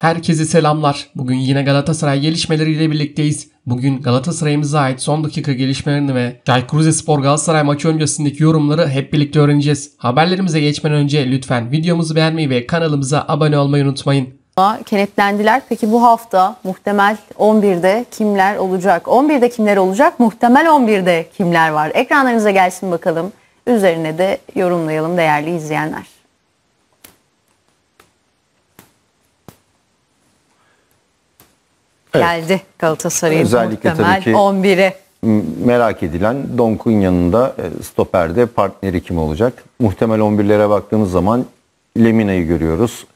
Herkese selamlar. Bugün yine Galatasaray gelişmeleriyle birlikteyiz. Bugün Galatasaray'ımıza ait son dakika gelişmelerini ve Çaykur spor Galatasaray maçı öncesindeki yorumları hep birlikte öğreneceğiz. Haberlerimize geçmeden önce lütfen videomuzu beğenmeyi ve kanalımıza abone olmayı unutmayın. Kenetlendiler. Peki bu hafta muhtemel 11'de kimler olacak? 11'de kimler olacak? Muhtemel 11'de kimler var? Ekranlarınıza gelsin bakalım. Üzerine de yorumlayalım değerli izleyenler. geldi Galatasaray'ın Özellikle muhtemel 11'e. Merak edilen Donkun yanında e, stoperde partneri kim olacak? Muhtemel 11'lere baktığımız zaman Lemina'yı görüyoruz.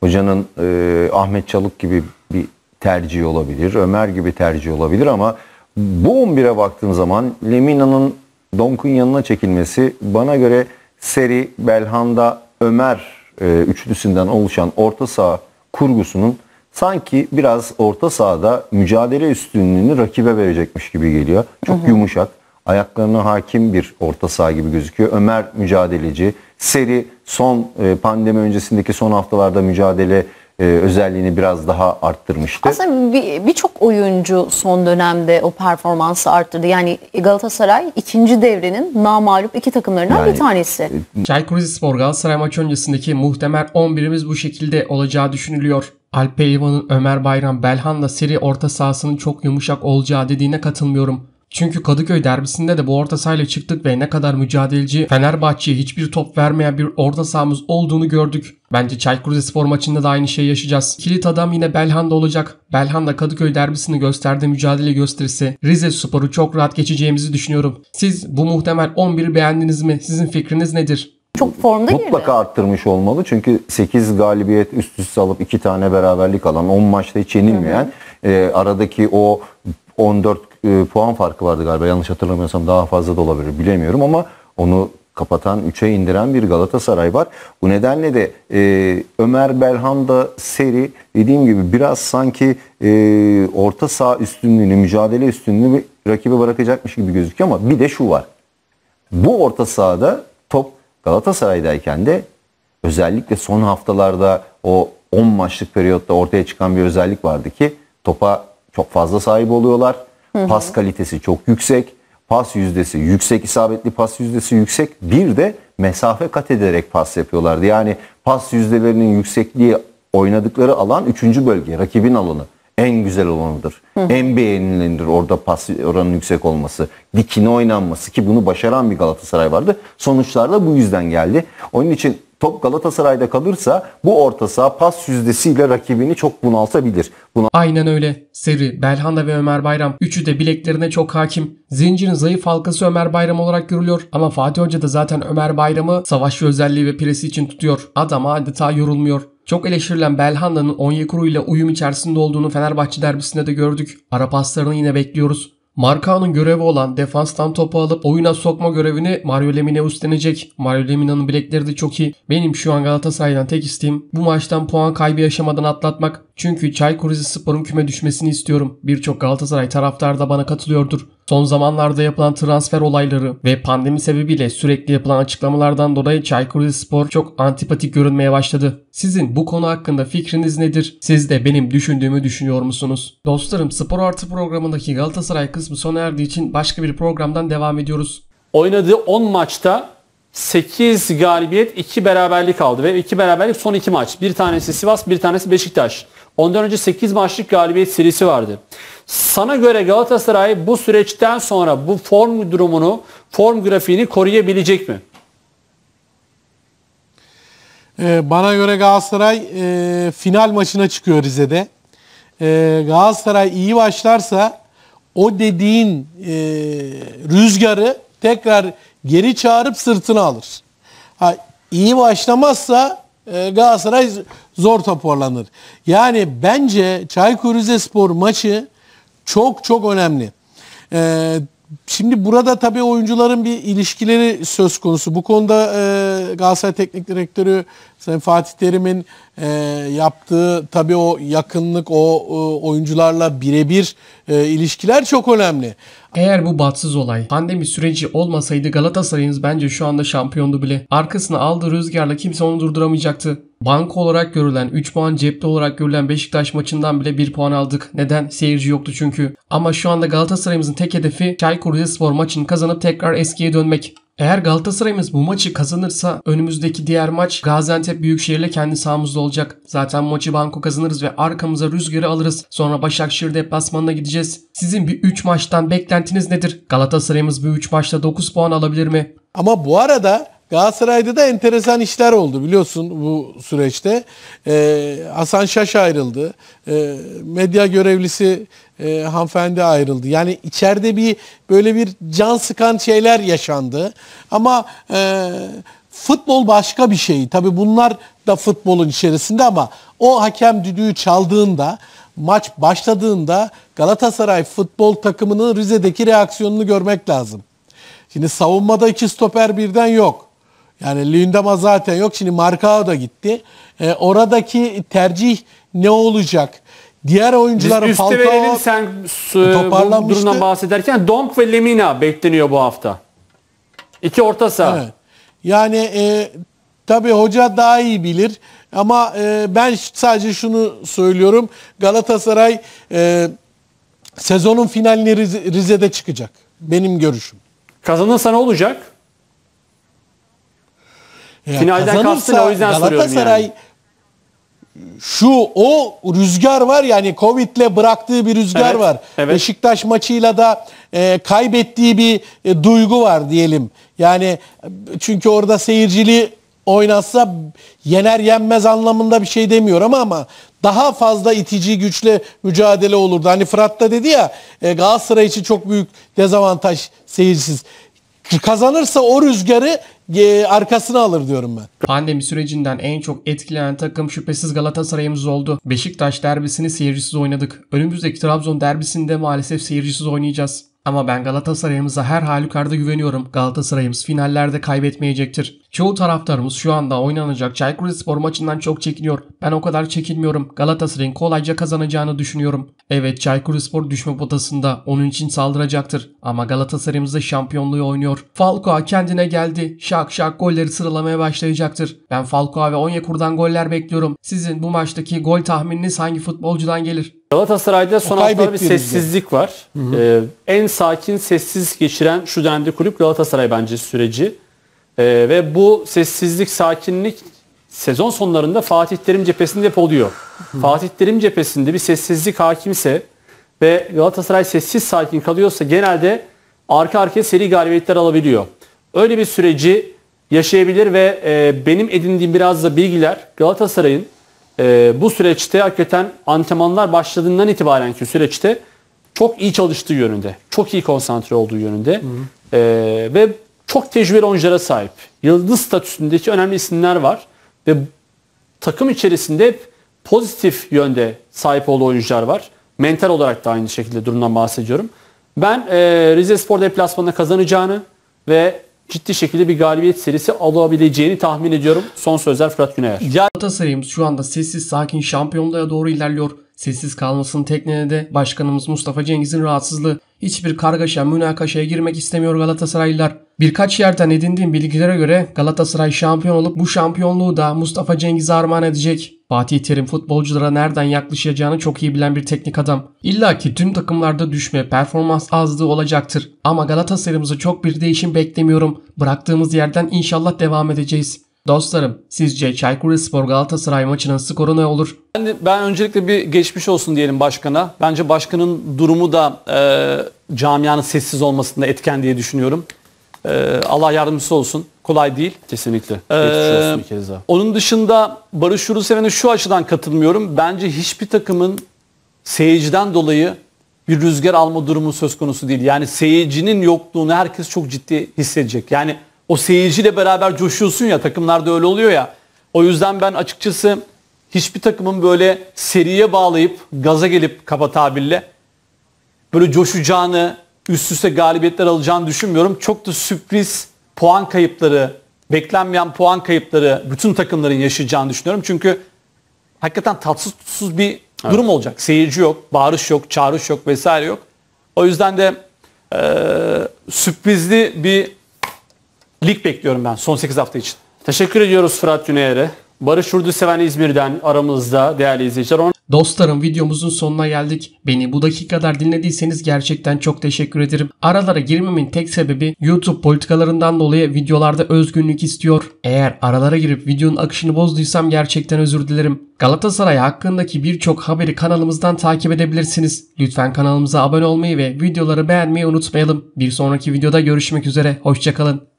Hocanın e, Ahmet Çalık gibi bir tercihi olabilir. Ömer gibi tercih olabilir ama bu 11'e baktığın zaman Lemina'nın Donk'un yanına çekilmesi bana göre Seri, Belhanda, Ömer e, üçlüsünden oluşan orta saha kurgusunun sanki biraz orta sahada mücadele üstünlüğünü rakibe verecekmiş gibi geliyor. Çok hı hı. yumuşak, ayaklarına hakim bir orta saha gibi gözüküyor. Ömer mücadeleci, seri son e, pandemi öncesindeki son haftalarda mücadele e, özelliğini biraz daha arttırmıştı. Aslında birçok bir, oyuncu son dönemde o performansı arttırdı. Yani Galatasaray ikinci devrenin namalup iki takımlarından yani, bir tanesi. E, Çaykur Rizespor Galatasaray maç öncesindeki muhtemel 11'imiz bu şekilde olacağı düşünülüyor. Alpeyvan'ın Ömer Bayram Belhan'la seri orta sahasının çok yumuşak olacağı dediğine katılmıyorum. Çünkü Kadıköy derbisinde de bu orta sahayla çıktık ve ne kadar mücadeleci Fenerbahçe'ye hiçbir top vermeyen bir orta sahamız olduğunu gördük. Bence Çaykur Rizespor maçında da aynı şeyi yaşayacağız. Kilit adam yine Belhanda olacak. Belhanda Kadıköy derbisini gösterdiği mücadele gösterisi Rize Spor'u çok rahat geçeceğimizi düşünüyorum. Siz bu muhtemel 11'i beğendiniz mi? Sizin fikriniz nedir? çok formda girdi. Mutlaka arttırmış olmalı. Çünkü 8 galibiyet üst üste alıp 2 tane beraberlik alan 10 maçta hiç yenilmeyen e, aradaki o 14 e, puan farkı vardı galiba. Yanlış hatırlamıyorsam daha fazla da olabilir bilemiyorum ama onu kapatan, 3'e indiren bir Galatasaray var. Bu nedenle de e, Ömer Belhanda seri dediğim gibi biraz sanki e, orta saha üstünlüğünü, mücadele üstünlüğünü rakibe bırakacakmış gibi gözüküyor ama bir de şu var. Bu orta sahada Galatasaray'dayken de özellikle son haftalarda o 10 maçlık periyotta ortaya çıkan bir özellik vardı ki topa çok fazla sahip oluyorlar. Hı hı. Pas kalitesi çok yüksek. Pas yüzdesi yüksek, isabetli pas yüzdesi yüksek. Bir de mesafe kat ederek pas yapıyorlardı. Yani pas yüzdelerinin yüksekliği oynadıkları alan 3. bölge, rakibin alanı en güzel olanıdır. Hı. En beğenilendir. orada pas oranın yüksek olması. Dikine oynanması ki bunu başaran bir Galatasaray vardı. Sonuçlar da bu yüzden geldi. Onun için top Galatasaray'da kalırsa bu orta saha pas yüzdesiyle rakibini çok bunaltabilir. Buna... Aynen öyle. Seri, Belhanda ve Ömer Bayram. Üçü de bileklerine çok hakim. Zincirin zayıf halkası Ömer Bayram olarak görülüyor. Ama Fatih Hoca da zaten Ömer Bayram'ı savaşçı özelliği ve presi için tutuyor. Adam adeta yorulmuyor. Çok eleştirilen Belhanda'nın Onyekuru ile uyum içerisinde olduğunu Fenerbahçe derbisinde de gördük. Ara paslarını yine bekliyoruz. Markao'nun görevi olan defanstan topu alıp oyuna sokma görevini Mario Lemina üstlenecek. Mario Lemina'nın bilekleri de çok iyi. Benim şu an Galatasaray'dan tek isteğim bu maçtan puan kaybı yaşamadan atlatmak. Çünkü Çaykur Rizespor'un küme düşmesini istiyorum. Birçok Galatasaray taraftar da bana katılıyordur. Son zamanlarda yapılan transfer olayları ve pandemi sebebiyle sürekli yapılan açıklamalardan dolayı Çaykur Rizespor çok antipatik görünmeye başladı. Sizin bu konu hakkında fikriniz nedir? Siz de benim düşündüğümü düşünüyor musunuz? Dostlarım Spor Artı programındaki Galatasaray kısmı sona erdiği için başka bir programdan devam ediyoruz. Oynadığı 10 maçta 8 galibiyet 2 beraberlik aldı ve 2 beraberlik son 2 maç. Bir tanesi Sivas bir tanesi Beşiktaş. Ondan önce 8 maçlık galibiyet serisi vardı. Sana göre Galatasaray bu süreçten sonra bu form durumunu, form grafiğini koruyabilecek mi? Ee, bana göre Galatasaray e, final maçına çıkıyor Rize'de. E, Galatasaray iyi başlarsa o dediğin e, rüzgarı tekrar geri çağırıp sırtına alır. Ha, iyi başlamazsa e, Galatasaray zor toparlanır. Yani bence Çaykur Rizespor maçı çok çok önemli. Ee, şimdi burada tabii oyuncuların bir ilişkileri söz konusu. Bu konuda e, Galatasaray Teknik Direktörü Sayın Fatih Terim'in e, yaptığı tabii o yakınlık, o e, oyuncularla birebir e, ilişkiler çok önemli. Eğer bu batsız olay pandemi süreci olmasaydı Galatasaray'ınız bence şu anda şampiyondu bile. Arkasını aldı rüzgarla kimse onu durduramayacaktı. Banko olarak görülen, 3 puan cepte olarak görülen Beşiktaş maçından bile 1 puan aldık. Neden? Seyirci yoktu çünkü. Ama şu anda Galatasaray'ımızın tek hedefi Çaykur Rizespor maçını kazanıp tekrar eskiye dönmek. Eğer Galatasaray'ımız bu maçı kazanırsa önümüzdeki diğer maç Gaziantep Büyükşehir ile kendi sahamızda olacak. Zaten maçı banko kazanırız ve arkamıza rüzgarı alırız. Sonra Başakşehir deplasmanına gideceğiz. Sizin bir 3 maçtan beklentiniz nedir? Galatasaray'ımız bu 3 maçta 9 puan alabilir mi? Ama bu arada Galatasaray'da da enteresan işler oldu biliyorsun bu süreçte. Ee, Hasan Şaş ayrıldı. Ee, medya görevlisi e, hanımefendi ayrıldı. Yani içeride bir böyle bir can sıkan şeyler yaşandı. Ama e, futbol başka bir şey. Tabii bunlar da futbolun içerisinde ama o hakem düdüğü çaldığında maç başladığında Galatasaray futbol takımının Rize'deki reaksiyonunu görmek lazım. Şimdi savunmada iki stoper birden yok. Yani Lündama zaten yok. Şimdi Marcao da gitti. E, oradaki tercih ne olacak? Diğer oyuncuların Falcao sen e, toparlanmıştı. Durumdan bahsederken Donk ve Lemina bekleniyor bu hafta. İki orta saha. Evet. Yani e, tabii hoca daha iyi bilir. Ama e, ben sadece şunu söylüyorum. Galatasaray e, sezonun finalini Rize'de çıkacak. Benim görüşüm. Kazanırsa ne olacak? Ya Finalden kastın o yüzden Galatasaray yani. şu o rüzgar var yani Covid'le bıraktığı bir rüzgar evet, var. Evet. Beşiktaş maçıyla da e, kaybettiği bir e, duygu var diyelim. Yani çünkü orada seyircili oynatsa yener yenmez anlamında bir şey demiyorum ama daha fazla itici güçle mücadele olurdu. Hani Fırat da dedi ya e, Galatasaray için çok büyük dezavantaj seyircisiz. Kazanırsa o rüzgarı e, arkasına alır diyorum ben. Pandemi sürecinden en çok etkilenen takım şüphesiz Galatasaray'ımız oldu. Beşiktaş derbisini seyircisiz oynadık. Önümüzdeki Trabzon derbisinde maalesef seyircisiz oynayacağız. Ama ben Galatasaray'ımıza her halükarda güveniyorum. Galatasaray'ımız finallerde kaybetmeyecektir. Çoğu taraftarımız şu anda oynanacak Çaykur Rizespor maçından çok çekiniyor. Ben o kadar çekinmiyorum. Galatasaray'ın kolayca kazanacağını düşünüyorum. Evet Çaykur Rizespor düşme potasında. Onun için saldıracaktır. Ama Galatasaray'ımız da şampiyonluğu oynuyor. Falcao kendine geldi. Şak şak golleri sıralamaya başlayacaktır. Ben Falcao ve Onyekur'dan goller bekliyorum. Sizin bu maçtaki gol tahmininiz hangi futbolcudan gelir? Galatasaray'da son haftalarda bir sessizlik var. Hı hı. Ee, en sakin sessiz geçiren şu dendi kulüp Galatasaray bence süreci. E, ve bu sessizlik, sakinlik sezon sonlarında Fatih Terim cephesinde hep oluyor. Fatih Terim cephesinde bir sessizlik hakimse ve Galatasaray sessiz sakin kalıyorsa genelde arka arkaya seri galibiyetler alabiliyor. Öyle bir süreci yaşayabilir ve e, benim edindiğim biraz da bilgiler Galatasaray'ın e, bu süreçte hakikaten antrenmanlar başladığından itibaren ki süreçte çok iyi çalıştığı yönünde. Çok iyi konsantre olduğu yönünde. Hı hı. E, ve çok tecrübeli oyunculara sahip. Yıldız statüsündeki önemli isimler var ve takım içerisinde hep pozitif yönde sahip olduğu oyuncular var. Mental olarak da aynı şekilde durumdan bahsediyorum. Ben e, Rize Spor deplasmanına kazanacağını ve ciddi şekilde bir galibiyet serisi alabileceğini tahmin ediyorum. Son sözler Fırat Güneyer. Galatasaray'ımız şu anda sessiz sakin şampiyonluğa doğru ilerliyor. Sessiz kalmasının tek nedeni de başkanımız Mustafa Cengiz'in rahatsızlığı. Hiçbir kargaşa, münakaşaya girmek istemiyor Galatasaraylılar. Birkaç yerden edindiğim bilgilere göre Galatasaray şampiyon olup bu şampiyonluğu da Mustafa Cengiz'e armağan edecek. Fatih Terim futbolculara nereden yaklaşacağını çok iyi bilen bir teknik adam. İlla ki tüm takımlarda düşme, performans azlığı olacaktır. Ama Galatasaray'ımıza çok bir değişim beklemiyorum. Bıraktığımız yerden inşallah devam edeceğiz. Dostlarım sizce Çaykur Rizespor Galatasaray maçının skoru ne olur? Ben, ben öncelikle bir geçmiş olsun diyelim başkana. Bence başkanın durumu da e, camianın sessiz olmasında etken diye düşünüyorum. E, Allah yardımcısı olsun. Kolay değil. Kesinlikle. E, geçmiş olsun bir kez daha. Onun dışında Barış Yurusevene şu açıdan katılmıyorum. Bence hiçbir takımın seyirciden dolayı bir rüzgar alma durumu söz konusu değil. Yani seyircinin yokluğunu herkes çok ciddi hissedecek. Yani o seyirciyle beraber coşuyorsun ya takımlarda öyle oluyor ya. O yüzden ben açıkçası hiçbir takımın böyle seriye bağlayıp gaza gelip kaba tabirle böyle coşacağını, üst üste galibiyetler alacağını düşünmüyorum. Çok da sürpriz puan kayıpları, beklenmeyen puan kayıpları bütün takımların yaşayacağını düşünüyorum. Çünkü hakikaten tatsız tutsuz bir evet. durum olacak. Seyirci yok, bağırış yok, çağrış yok vesaire yok. O yüzden de e, sürprizli bir lig bekliyorum ben son 8 hafta için. Teşekkür ediyoruz Fırat Güneyer'e. Barış Urduseven İzmir'den aramızda değerli izleyiciler. Dostlarım videomuzun sonuna geldik. Beni bu dakikalar dinlediyseniz gerçekten çok teşekkür ederim. Aralara girmemin tek sebebi YouTube politikalarından dolayı videolarda özgünlük istiyor. Eğer aralara girip videonun akışını bozduysam gerçekten özür dilerim. Galatasaray hakkındaki birçok haberi kanalımızdan takip edebilirsiniz. Lütfen kanalımıza abone olmayı ve videoları beğenmeyi unutmayalım. Bir sonraki videoda görüşmek üzere. Hoşçakalın.